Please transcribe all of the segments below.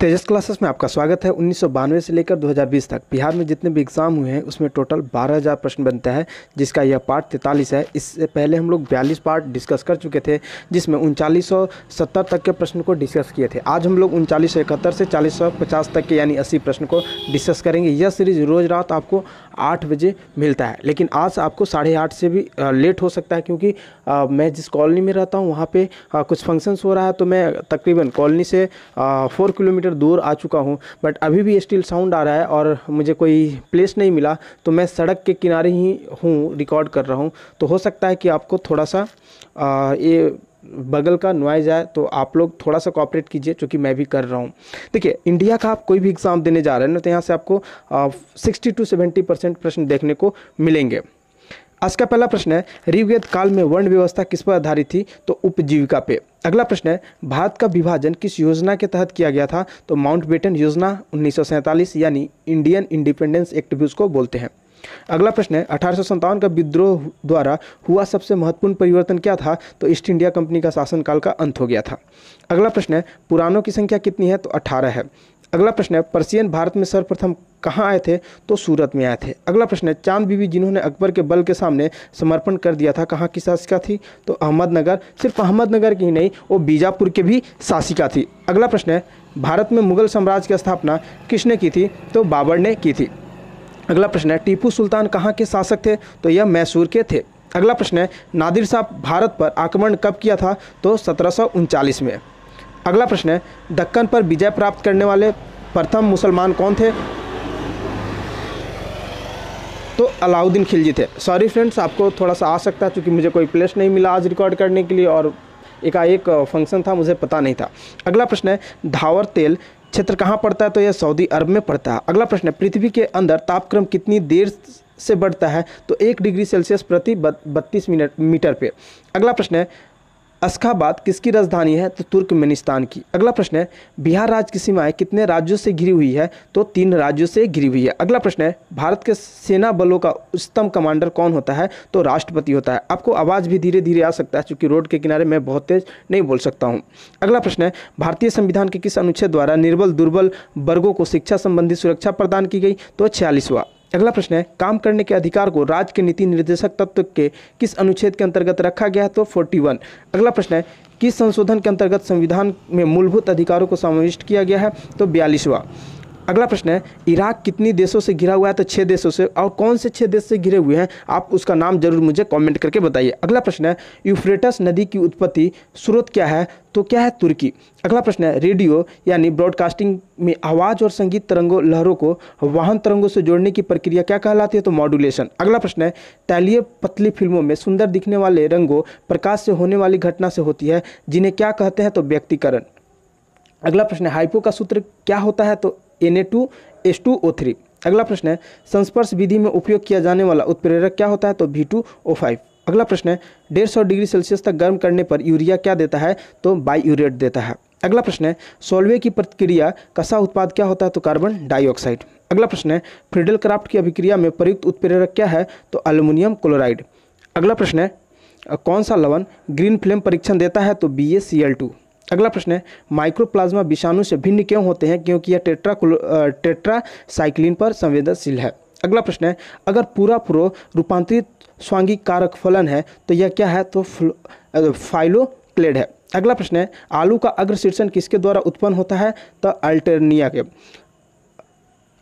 तेजस classes में आपका स्वागत है उन्नीस से लेकर 2020 तक बिहार में जितने भी एग्ज़ाम हुए हैं उसमें टोटल 12000 प्रश्न बनते हैं जिसका यह पार्ट तैंतालीस है इससे पहले हम लोग बयालीस पार्ट डिस्कस कर चुके थे जिसमें उनचालीस तक के प्रश्न को डिस्कस किए थे आज हम लोग उनचालीस से चालीस तक के यानी अस्सी प्रश्न को डिस्कस करेंगे यह सीरीज़ रोज़ रात आपको आठ बजे मिलता है लेकिन आज आपको साढ़े आठ से भी लेट हो सकता है क्योंकि मैं जिस कॉलोनी में रहता हूँ वहाँ पर कुछ फंक्शंस हो रहा है तो मैं तकरीबन कॉलोनी से फोर किलोमीटर दूर आ चुका हूँ बट अभी भी स्टिल साउंड आ रहा है और मुझे कोई प्लेस नहीं मिला तो मैं सड़क के किनारे ही हूँ रिकॉर्ड कर रहा हूँ तो हो सकता है कि आपको थोड़ा सा आ, ये बगल का नॉइज़ आए तो आप लोग थोड़ा सा कॉपरेट कीजिए चूँकि मैं भी कर रहा हूँ देखिए इंडिया का आप कोई भी एग्ज़ाम देने जा रहे हैं ना तो यहाँ से आपको सिक्सटी टू सेवेंटी परसेंट प्रश्न देखने को मिलेंगे आज का पहला प्रश्न है ऋग्वेद काल में वर्ण व्यवस्था किस पर आधारित थी तो उपजीविका पे अगला प्रश्न है भारत का विभाजन किस योजना के तहत किया गया था तो माउंट बेटन योजना उन्नीस यानी इंडियन इंडिपेंडेंस एक्ट भी उसको बोलते हैं अगला प्रश्न है अठारह का विद्रोह द्वारा हुआ सबसे महत्वपूर्ण परिवर्तन क्या था तो ईस्ट इंडिया कंपनी का शासनकाल का अंत हो गया था अगला प्रश्न है पुरानों की संख्या कितनी है तो अठारह है अगला प्रश्न है पर्सियन भारत में सर्वप्रथम कहाँ आए थे तो सूरत में आए थे अगला प्रश्न है चांद बीवी जिन्होंने अकबर के बल के सामने समर्पण कर दिया था कहाँ की शासिका थी तो अहमदनगर सिर्फ अहमदनगर की ही नहीं वो बीजापुर के भी शासिका थी अगला प्रश्न है भारत में मुगल साम्राज्य की स्थापना किसने की थी तो बाबर ने की थी अगला प्रश्न है टीपू सुल्तान कहाँ के शासक थे तो यह मैसूर के थे अगला प्रश्न है नादिर शाह भारत पर आक्रमण कब किया था तो सत्रह में अगला प्रश्न है दक्कन पर विजय प्राप्त करने वाले प्रथम मुसलमान कौन थे तो अलाउद्दीन खिलजी थे सॉरी फ्रेंड्स आपको थोड़ा सा आ सकता है क्योंकि मुझे कोई प्लेस नहीं मिला आज रिकॉर्ड करने के लिए और एकाएक फंक्शन था मुझे पता नहीं था अगला प्रश्न है धावर तेल क्षेत्र कहाँ पड़ता है तो यह सऊदी अरब में पड़ता है अगला प्रश्न है पृथ्वी के अंदर तापक्रम कितनी देर से बढ़ता है तो एक डिग्री सेल्सियस प्रति बत्तीस मिनट मीटर पे अगला प्रश्न है अस्खाबाद किसकी राजधानी है तो तुर्कमेनिस्तान की अगला प्रश्न है बिहार राज्य की सीमाएं कितने राज्यों से घिरी हुई है तो तीन राज्यों से घिरी हुई है अगला प्रश्न है भारत के सेना बलों का उच्चतम कमांडर कौन होता है तो राष्ट्रपति होता है आपको आवाज़ भी धीरे धीरे आ सकता है चूँकि रोड के किनारे मैं बहुत तेज नहीं बोल सकता हूँ अगला प्रश्न है भारतीय संविधान के किस अनुच्छेद द्वारा निर्बल दुर्बल वर्गों को शिक्षा संबंधी सुरक्षा प्रदान की गई तो छियालीसवा अगला प्रश्न है काम करने के अधिकार को राज्य के नीति निर्देशक तत्व के किस अनुच्छेद के अंतर्गत रखा गया है तो 41 अगला प्रश्न है किस संशोधन के अंतर्गत संविधान में मूलभूत अधिकारों को समाविष्ट किया गया है तो बयालीसवा अगला प्रश्न है इराक कितनी देशों से घिरा हुआ है तो छः देशों से और कौन से छः देश से घिरे हुए हैं आप उसका नाम जरूर मुझे कमेंट करके बताइए अगला प्रश्न है यूफ्रेटस नदी की उत्पत्ति स्रोत क्या है तो क्या है तुर्की अगला प्रश्न है रेडियो यानी ब्रॉडकास्टिंग में आवाज़ और संगीत तरंगों लहरों को वाहन तरंगों से जोड़ने की प्रक्रिया क्या कहलाती है तो मॉड्यूलेशन अगला प्रश्न है तैलीय पतली फिल्मों में सुंदर दिखने वाले रंगों प्रकाश से होने वाली घटना से होती है जिन्हें क्या कहते हैं तो व्यक्तिकरण अगला प्रश्न है हाइपो का सूत्र क्या होता है तो N A two S two O three अगला प्रश्न है संस्पर्श विधि में उपयोग किया जाने वाला उत्प्रेरक क्या होता है तो वी टू ओ फाइव अगला प्रश्न है डेढ़ सौ डिग्री सेल्सियस तक गर्म करने पर यूरिया क्या देता है तो बाई यूरेट देता है अगला प्रश्न है सोलवे की प्रतिक्रिया कसा उत्पाद क्या होता है तो कार्बन डाइऑक्साइड अगला प्रश्न है फ्रिडल क्राफ्ट की अभिक्रिया में प्रयुक्त उत्प्रेरक क्या है तो अल्मोनियम क्लोराइड अगला प्रश्न है कौन सा लवन ग्रीन फ्लेम परीक्षण देता है तो B A C L two अगला प्रश्न है माइक्रोप्लाज्मा विषाणु से भिन्न क्यों होते हैं क्योंकि यह टेट्रा टेट्रासाइक्लिन पर संवेदनशील है अगला प्रश्न है अगर पूरा पूर्व रूपांतरित स्वांगी कारक फलन है तो यह क्या है तो फाइलोक्लेड है अगला प्रश्न है आलू का अग्र शीर्षण किसके द्वारा उत्पन्न होता है तो अल्टरनिया के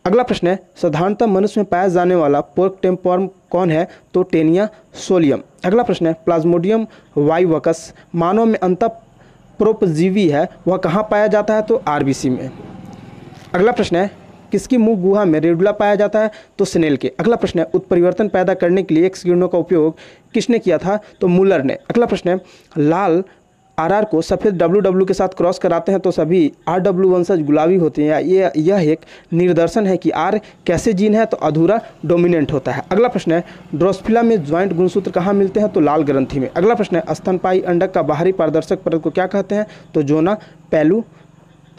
अगला प्रश्न है साधारणतः मनुष्य में पाया जाने वाला पोर्क टेम्पॉर्म कौन है तो टेनिया सोलियम अगला प्रश्न है प्लाज्मोडियम वाइवकस मानव में अंतः प्रोपजीवी है वह कहाँ पाया जाता है तो आरबीसी में अगला प्रश्न है किसकी मुंह गुहा में रेडुला पाया जाता है तो स्नेल के अगला प्रश्न है उत्परिवर्तन पैदा करने के लिए एक्स किरणों का उपयोग किसने किया था तो मूलर ने अगला प्रश्न है लाल आरआर को सफ़ेद डब्ल्यू के साथ क्रॉस कराते हैं तो सभी आर डब्ल्यू वन से गुलाबी होते हैं ये यह एक निर्दर्शन है कि आर कैसे जीन है तो अधूरा डोमिनेंट होता है अगला प्रश्न है ड्रोसफिला में ज्वाइंट गुणसूत्र कहाँ मिलते हैं तो लाल ग्रंथि में अगला प्रश्न है स्तनपाई अंडक का बाहरी पारदर्शक परत को क्या कहते हैं तो जोना पैलू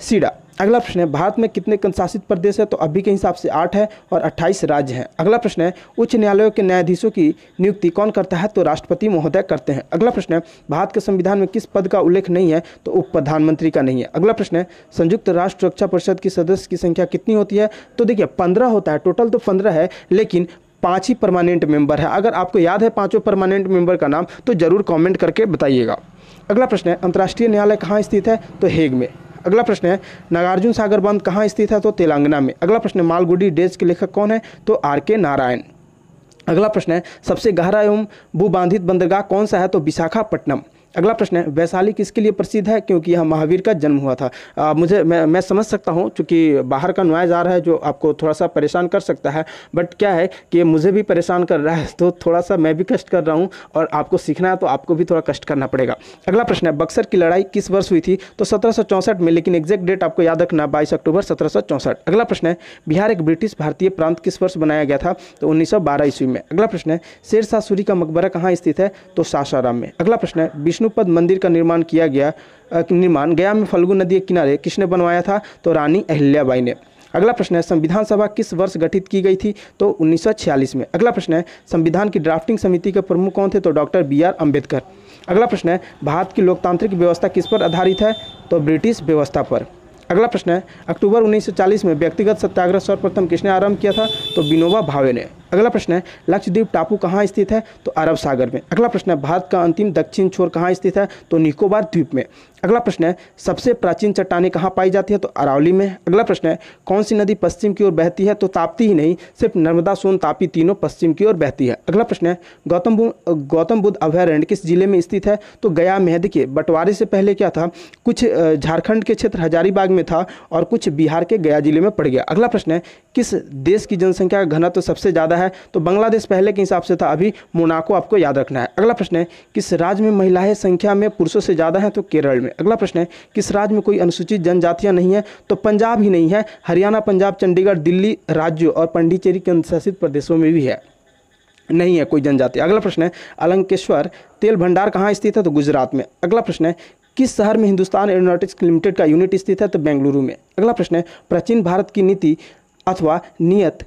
सीडा अगला प्रश्न है भारत में कितने कंशासित प्रदेश है तो अभी के हिसाब से आठ है और अट्ठाईस राज्य हैं अगला प्रश्न है उच्च न्यायालयों के न्यायाधीशों की नियुक्ति कौन करता है तो राष्ट्रपति महोदय करते हैं अगला प्रश्न है भारत के संविधान में किस पद का उल्लेख नहीं है तो उप प्रधानमंत्री का नहीं है अगला प्रश्न है संयुक्त राष्ट्र सुरक्षा परिषद की सदस्य की संख्या कितनी होती है तो देखिए पंद्रह होता है टोटल तो पंद्रह है लेकिन पाँच ही परमानेंट मेंबर है अगर आपको याद है पाँचों परमानेंट मेंबर का नाम तो जरूर कॉमेंट करके बताइएगा अगला प्रश्न है अंतर्राष्ट्रीय न्यायालय कहाँ स्थित है तो हेग में अगला प्रश्न है नागार्जुन सागर बांध कहाँ स्थित है तो तेलंगाना में अगला प्रश्न मालगुडी डेज के लेखक कौन है तो आर के नारायण अगला प्रश्न है सबसे गहरा एवं भूबांधित बंदरगाह कौन सा है तो विशाखापट्टनम अगला प्रश्न है वैशाली किसके लिए प्रसिद्ध है क्योंकि यह महावीर का जन्म हुआ था आ, मुझे मैं मैं समझ सकता हूँ क्योंकि बाहर का नॉइज आ रहा है जो आपको थोड़ा सा परेशान कर सकता है बट क्या है कि मुझे भी परेशान कर रहा है तो थोड़ा सा मैं भी कष्ट कर रहा हूँ और आपको सीखना है तो आपको भी थोड़ा कष्ट करना पड़ेगा अगला प्रश्न है बक्सर की लड़ाई किस वर्ष हुई थी तो सत्रह में लेकिन एग्जैक्ट डेट आपको याद रखना बाईस अक्टूबर सत्रह अगला प्रश्न है बिहार एक ब्रिटिश भारतीय प्रांत किस वर्ष बनाया गया था तो उन्नीस ईस्वी में अगला प्रश्न है शेर शाह सूरी का मकबरा कहाँ स्थित है तो सासाराम में अगला प्रश्न है विष्णु विष्णुपद मंदिर का निर्माण किया गया निर्माण गया में फल्गु नदी के किनारे किसने बनवाया था तो रानी अहिल्याबाई ने अगला प्रश्न है संविधान सभा किस वर्ष गठित की गई थी तो 1946 में अगला प्रश्न है संविधान की ड्राफ्टिंग समिति के प्रमुख कौन थे तो डॉक्टर बी आर अम्बेडकर अगला प्रश्न है भारत की लोकतांत्रिक व्यवस्था किस पर आधारित है तो ब्रिटिश व्यवस्था पर अगला प्रश्न है अक्टूबर 1940 में व्यक्तिगत सत्याग्रह सर्वप्रथम किसने आरंभ किया था तो विनोबा भावे ने अगला प्रश्न है लक्षद्वीप टापू कहाँ स्थित है तो अरब सागर में अगला प्रश्न है भारत का अंतिम दक्षिण छोर कहाँ स्थित है तो निकोबार द्वीप में अगला प्रश्न है सबसे प्राचीन चट्टाने कहाँ पाई जाती है तो अरावली में अगला प्रश्न है कौन सी नदी पश्चिम की ओर बहती है तो ताप्ती ही नहीं सिर्फ नर्मदा सोन तापी तीनों पश्चिम की ओर बहती है अगला प्रश्न है गौतम गौतम बुद्ध अभ्यारण्य किस जिले में स्थित है तो गया में है देखिए बंटवारे से पहले क्या था कुछ झारखंड के क्षेत्र हजारीबाग में था और कुछ बिहार के गया जिले में पड़ गया अगला प्रश्न है किस देश की जनसंख्या का घनत्व तो सबसे ज़्यादा है तो बांग्लादेश पहले के हिसाब से था अभी मोनाको आपको याद रखना है अगला प्रश्न है किस राज्य में महिलाएं संख्या में पुरुषों से ज़्यादा हैं तो केरल में अगला प्रश्न है किस राज्य में कोई अनुसूचित जनजातियां नहीं है तो पंजाब ही नहीं है हरियाणा पंजाब चंडीगढ़ दिल्ली राज्यों और पंडिचेरी के अनुशासित प्रदेशों में भी है नहीं है कोई जनजाति अगला प्रश्न है अलंकेश्वर तेल भंडार कहाँ स्थित है तो गुजरात में अगला प्रश्न है किस शहर में हिंदुस्तान एरोनॉटिक्स लिमिटेड का यूनिट स्थित है तो बेंगलुरु में अगला प्रश्न है प्राचीन भारत की नीति अथवा नियत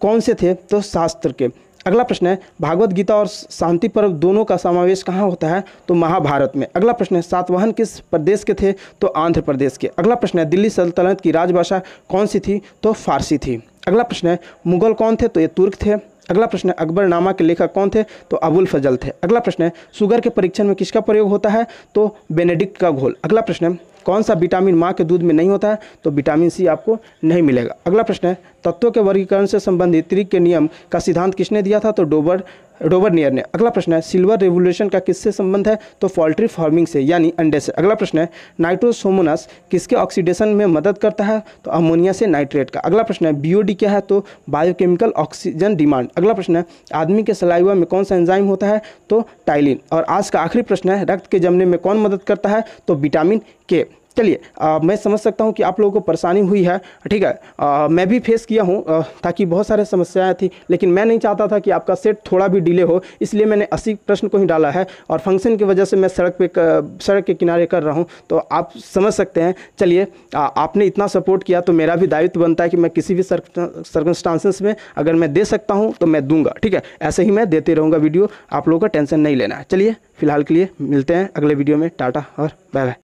कौन से थे तो शास्त्र के अगला प्रश्न है भागवत गीता और शांति पर्व दोनों का समावेश कहाँ होता है तो महाभारत में अगला प्रश्न है सातवाहन किस प्रदेश के थे तो आंध्र प्रदेश के अगला प्रश्न है दिल्ली सल्तनत की राजभाषा कौन सी थी तो फारसी थी अगला प्रश्न है मुगल कौन थे तो ये तुर्क थे अगला प्रश्न है अकबर नामा के लेखक कौन थे तो अबुल फजल थे अगला प्रश्न है शुगर के परीक्षण में किसका प्रयोग होता है तो बेनेडिक्ट का घोल अगला प्रश्न है कौन सा विटामिन माँ के दूध में नहीं होता है तो विटामिन सी आपको नहीं मिलेगा अगला प्रश्न है तत्वों के वर्गीकरण से संबंधित त्रिक के नियम का सिद्धांत किसने दिया था तो डोबर नियर ने अगला प्रश्न है सिल्वर रेवोल्यूशन का किससे संबंध है तो पोल्ट्री फार्मिंग से यानी अंडे से अगला प्रश्न है नाइट्रोसोमोनस किसके ऑक्सीडेशन में मदद करता है तो अमोनिया से नाइट्रेट का अगला प्रश्न है बीओडी क्या है तो बायोकेमिकल ऑक्सीजन डिमांड अगला प्रश्न है आदमी के सलाइवा में कौन सा एंजाइम होता है तो टाइलिन और आज का आखिरी प्रश्न है रक्त के जमने में कौन मदद करता है तो विटामिन के चलिए मैं समझ सकता हूँ कि आप लोगों को परेशानी हुई है ठीक है आ, मैं भी फेस किया हूँ ताकि बहुत सारे समस्याएं थी लेकिन मैं नहीं चाहता था कि आपका सेट थोड़ा भी डिले हो इसलिए मैंने अस्सी प्रश्न को ही डाला है और फंक्शन की वजह से मैं सड़क पर सड़क के किनारे कर रहा हूँ तो आप समझ सकते हैं चलिए आपने इतना सपोर्ट किया तो मेरा भी दायित्व बनता है कि मैं किसी भी सर्कमस्टांसेस में अगर मैं दे सकता हूँ तो मैं दूंगा ठीक है ऐसे ही मैं देते रहूँगा वीडियो आप लोगों का टेंशन नहीं लेना है चलिए फिलहाल के लिए मिलते हैं अगले वीडियो में टाटा और बाय बाय